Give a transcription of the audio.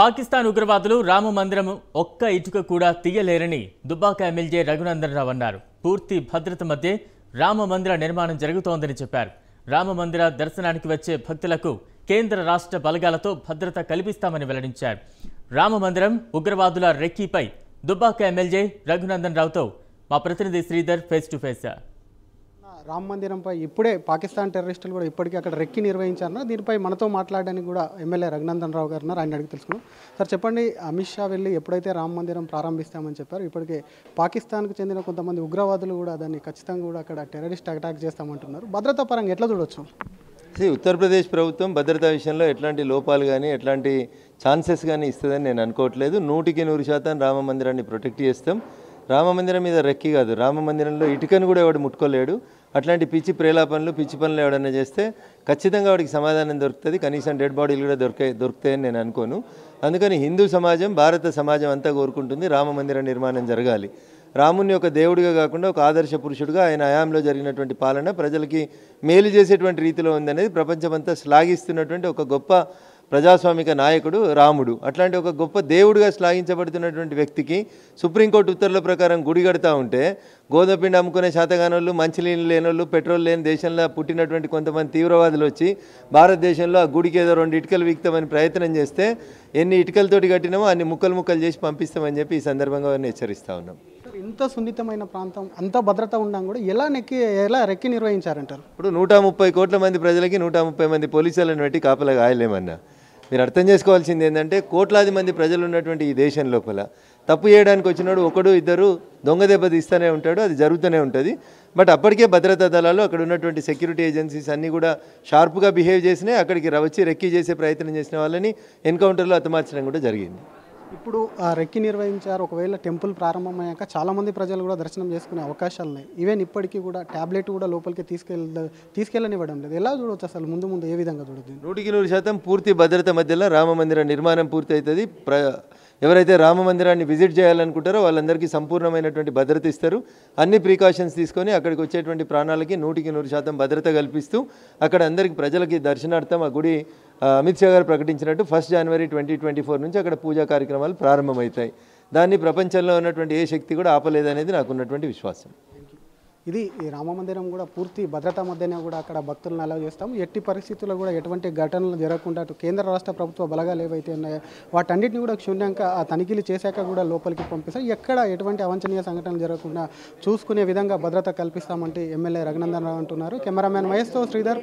పాకిస్తాన్ ఉగ్రవాదులు రామ మందిరం ఒక్క ఇటుక కూడా తీయలేరని దుబ్బాక ఎమ్మెల్యే రఘునందన్ రావు అన్నారు పూర్తి భద్రత మధ్య రామ మందిర నిర్మాణం జరుగుతోందని చెప్పారు రామ మందిర దర్శనానికి వచ్చే భక్తులకు కేంద్ర రాష్ట్ర బలగాలతో భద్రత కల్పిస్తామని వెల్లడించారు రామ మందిరం ఉగ్రవాదుల రెక్కీపై దుబ్బాక ఎమ్మెల్యే రఘునందన్ రావుతో మా ప్రతినిధి Sridhar face to face Rama మందిరంపై ఇప్పుడే పాకిస్తాన్ టెర్రరిస్టులు కూడా ఇప్పటికీ అక్కడ రెక్కి నిర్వహించారన్నారు దీనిపై మనతో మాట్లాడడానికి కూడా ఎమ్మెల్యే రఘునందన్ రావు గారు ఉన్నారు ఆయన అడిగి తెలుసుకున్నాం సార్ చెప్పండి అమిత్ షా వెళ్ళి ఎప్పుడైతే రామ మందిరం ప్రారంభిస్తామని చెప్పారు ఇప్పటికే పాకిస్తాన్కు చెందిన కొంతమంది ఉగ్రవాదులు కూడా దాన్ని ఖచ్చితంగా కూడా అక్కడ టెర్రరిస్ట్ అటాక్ చేస్తామంటున్నారు భద్రతా పరంగా ఎట్లా చూడొచ్చు ఉత్తరప్రదేశ్ ప్రభుత్వం భద్రతా విషయంలో ఎట్లాంటి లోపాలు కానీ ఎట్లాంటి ఛాన్సెస్ కానీ ఇస్తుందని నేను అనుకోవట్లేదు నూటికి నూరు శాతం రామ మందిరాన్ని ప్రొటెక్ట్ చేస్తాం రామ మందిరం మీద రెక్కి కాదు రామ మందిరంలో ఇటుకను కూడా ఎవడు ముట్టుకోలేడు అట్లాంటి పిచ్చి ప్రేలాపనలు పిచ్చి పనులు ఎవడన్నా చేస్తే ఖచ్చితంగా వాడికి సమాధానం దొరుకుతుంది కనీసం డెడ్ బాడీలు కూడా దొరికే దొరుకుతాయని నేను అనుకోను అందుకని హిందూ సమాజం భారత సమాజం అంతా కోరుకుంటుంది రామ మందిర నిర్మాణం జరగాలి రాముని ఒక దేవుడిగా కాకుండా ఒక ఆదర్శ పురుషుడిగా ఆయన హయాంలో జరిగినటువంటి పాలన ప్రజలకి మేలు చేసేటువంటి రీతిలో ఉందనేది ప్రపంచమంతా శ్లాఘిస్తున్నటువంటి ఒక గొప్ప ప్రజాస్వామిక నాయకుడు రాముడు అట్లాంటి ఒక గొప్ప దేవుడిగా శ్లాఘించబడుతున్నటువంటి వ్యక్తికి సుప్రీంకోర్టు ఉత్తర్వుల ప్రకారం గుడి కడతా ఉంటే గోధుమపిండి అమ్ముకునే శాతగానోళ్ళు మంచినీళ్ళు లేనోళ్ళు పెట్రోల్ లేని దేశంలో పుట్టినటువంటి కొంతమంది తీవ్రవాదులు వచ్చి భారతదేశంలో ఆ గుడికి ఏదో రెండు ఇటుకలు వీక్తామని ప్రయత్నం చేస్తే ఎన్ని ఇటుకలతోటి కట్టినామో అన్ని ముక్కలు ముక్కలు చేసి పంపిస్తామని చెప్పి ఈ సందర్భంగా వారిని హెచ్చరిస్తూ ఉన్నాం ఇంత సున్నితమైన ప్రాంతం అంత భద్రత ఉన్నాం కూడా ఎలా నెక్కి ఎలా రెక్కి నిర్వహించారంటారు ఇప్పుడు నూట ముప్పై కోట్ల మంది ప్రజలకి నూట ముప్పై మంది పోలీసులను పెట్టి కాపలా గాయలేమన్నా మీరు అర్థం చేసుకోవాల్సింది ఏంటంటే కోట్లాది మంది ప్రజలు ఉన్నటువంటి ఈ దేశం లోపల తప్పు చేయడానికి వచ్చినాడు ఒకడు ఇద్దరు దొంగ దెబ్బ తీస్తూనే ఉంటాడు అది జరుగుతూనే ఉంటుంది బట్ అప్పటికే భద్రతా దళాలు అక్కడ ఉన్నటువంటి సెక్యూరిటీ ఏజెన్సీస్ అన్నీ కూడా షార్ప్గా బిహేవ్ చేసినాయి అక్కడికి వచ్చి రెక్కీ చేసే ప్రయత్నం చేసిన వాళ్ళని ఎన్కౌంటర్లో అతమార్చడం కూడా జరిగింది ఇప్పుడు రెక్కి నిర్వహించారు ఒకవేళ టెంపుల్ ప్రారంభమయ్యాక చాలామంది ప్రజలు కూడా దర్శనం చేసుకునే అవకాశాలు ఉన్నాయి ఈవెన్ ఇప్పటికీ కూడా ట్యాబ్లెట్ కూడా లోపలికి తీసుకెళ్ళ తీసుకెళ్ళనివ్వడం లేదు ఎలా చూడవచ్చు అసలు ముందు ముందు ఏ విధంగా చూడొచ్చు నూటికి నూరు శాతం పూర్తి భద్రత మధ్యలో రామ మందిర నిర్మాణం పూర్తి అవుతుంది ప్ర ఎవరైతే రామ మందిరాన్ని విజిట్ చేయాలనుకుంటారో వాళ్ళందరికీ సంపూర్ణమైనటువంటి భద్రత ఇస్తారు అన్ని ప్రికాషన్స్ తీసుకొని అక్కడికి వచ్చేటువంటి ప్రాణాలకి నూటికి నూరు శాతం భద్రత కల్పిస్తూ అక్కడ అందరికి ప్రజలకి దర్శనార్థం ఆ గుడి అమిత్ షా గారు ప్రకటించినట్టు ఫస్ట్ జనవరి ట్వంటీ ట్వంటీ ఫోర్ నుంచి అక్కడ పూజా కార్యక్రమాలు ప్రారంభమవుతాయి దాన్ని ప్రపంచంలో ఉన్నటువంటి ఏ శక్తి కూడా ఆపలేదనేది నాకున్నటువంటి విశ్వాసం ఇది రామ మందిరం కూడా పూర్తి భద్రతా మధ్యనే కూడా అక్కడ భక్తులను అలవ్ చేస్తాము ఎట్టి పరిస్థితుల్లో కూడా ఎటువంటి ఘటనలు జరగకుండా కేంద్ర రాష్ట్ర ప్రభుత్వ బలగాలు ఏవైతే ఉన్నాయో వాటన్నిటిని కూడా ఆ తనిఖీలు చేశాక కూడా లోపలికి పంపిస్తారు ఎక్కడ ఎటువంటి అవంచనీయ సంఘటనలు జరగకుండా చూసుకునే విధంగా భద్రత కల్పిస్తామంటే ఎమ్మెల్యే రఘునందన్ రావు అంటున్నారు కెమెరామ్యాన్ వయస్తో శ్రీధర్